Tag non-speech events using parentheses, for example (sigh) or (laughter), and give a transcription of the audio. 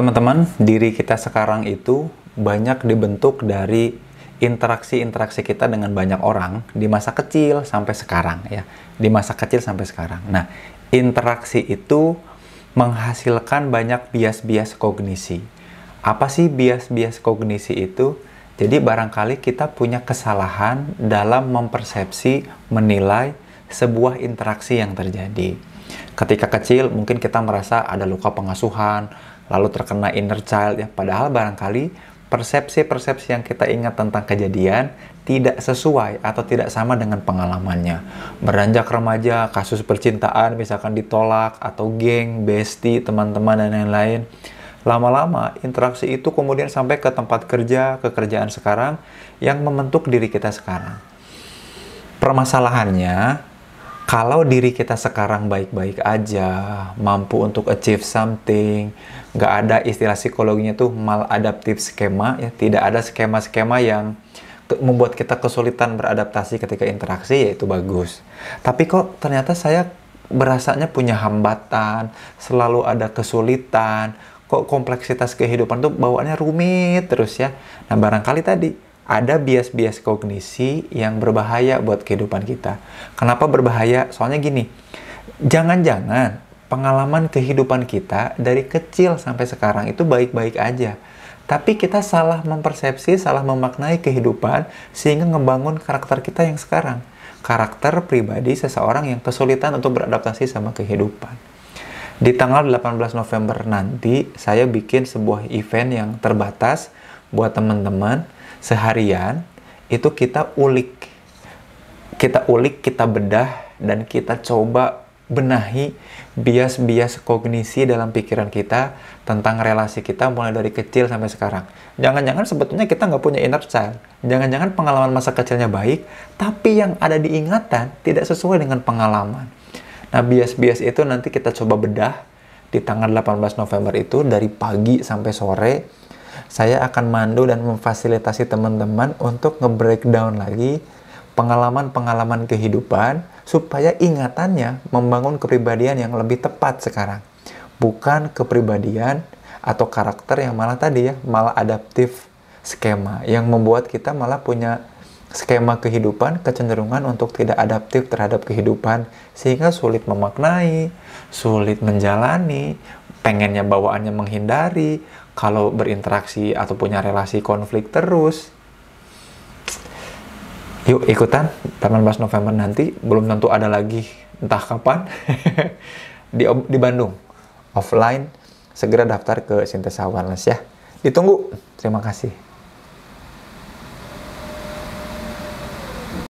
Teman-teman, diri kita sekarang itu banyak dibentuk dari interaksi-interaksi kita dengan banyak orang di masa kecil sampai sekarang ya. Di masa kecil sampai sekarang. Nah, interaksi itu menghasilkan banyak bias-bias kognisi. Apa sih bias-bias kognisi itu? Jadi barangkali kita punya kesalahan dalam mempersepsi, menilai sebuah interaksi yang terjadi. Ketika kecil mungkin kita merasa ada luka pengasuhan, lalu terkena inner child ya. Padahal barangkali persepsi-persepsi yang kita ingat tentang kejadian tidak sesuai atau tidak sama dengan pengalamannya. Beranjak remaja, kasus percintaan misalkan ditolak atau geng, bestie, teman-teman dan lain-lain. Lama-lama interaksi itu kemudian sampai ke tempat kerja, ke kerjaan sekarang yang membentuk diri kita sekarang. Permasalahannya kalau diri kita sekarang baik-baik aja, mampu untuk achieve something, nggak ada istilah psikologinya tuh maladaptive skema, ya tidak ada skema-skema yang membuat kita kesulitan beradaptasi ketika interaksi, yaitu bagus. Tapi kok ternyata saya berasanya punya hambatan, selalu ada kesulitan, kok kompleksitas kehidupan tuh bawaannya rumit terus ya. Nah barangkali tadi ada bias-bias kognisi yang berbahaya buat kehidupan kita. Kenapa berbahaya? Soalnya gini, jangan-jangan pengalaman kehidupan kita dari kecil sampai sekarang itu baik-baik aja. Tapi kita salah mempersepsi, salah memaknai kehidupan sehingga ngebangun karakter kita yang sekarang. Karakter pribadi seseorang yang kesulitan untuk beradaptasi sama kehidupan. Di tanggal 18 November nanti, saya bikin sebuah event yang terbatas buat teman-teman seharian itu kita ulik kita ulik kita bedah dan kita coba benahi bias-bias kognisi dalam pikiran kita tentang relasi kita mulai dari kecil sampai sekarang. Jangan-jangan sebetulnya kita nggak punya inner child. Jangan-jangan pengalaman masa kecilnya baik, tapi yang ada di ingatan tidak sesuai dengan pengalaman. Nah, bias-bias itu nanti kita coba bedah di tanggal 18 November itu dari pagi sampai sore saya akan mandu dan memfasilitasi teman-teman untuk nge-breakdown lagi pengalaman-pengalaman kehidupan supaya ingatannya membangun kepribadian yang lebih tepat sekarang. Bukan kepribadian atau karakter yang malah tadi ya, malah adaptif skema yang membuat kita malah punya skema kehidupan kecenderungan untuk tidak adaptif terhadap kehidupan sehingga sulit memaknai, sulit menjalani, pengennya bawaannya menghindari, kalau berinteraksi atau punya relasi konflik terus yuk ikutan 18 November nanti belum tentu ada lagi entah kapan (laughs) di, di Bandung offline segera daftar ke Sintesa Wellness ya ditunggu terima kasih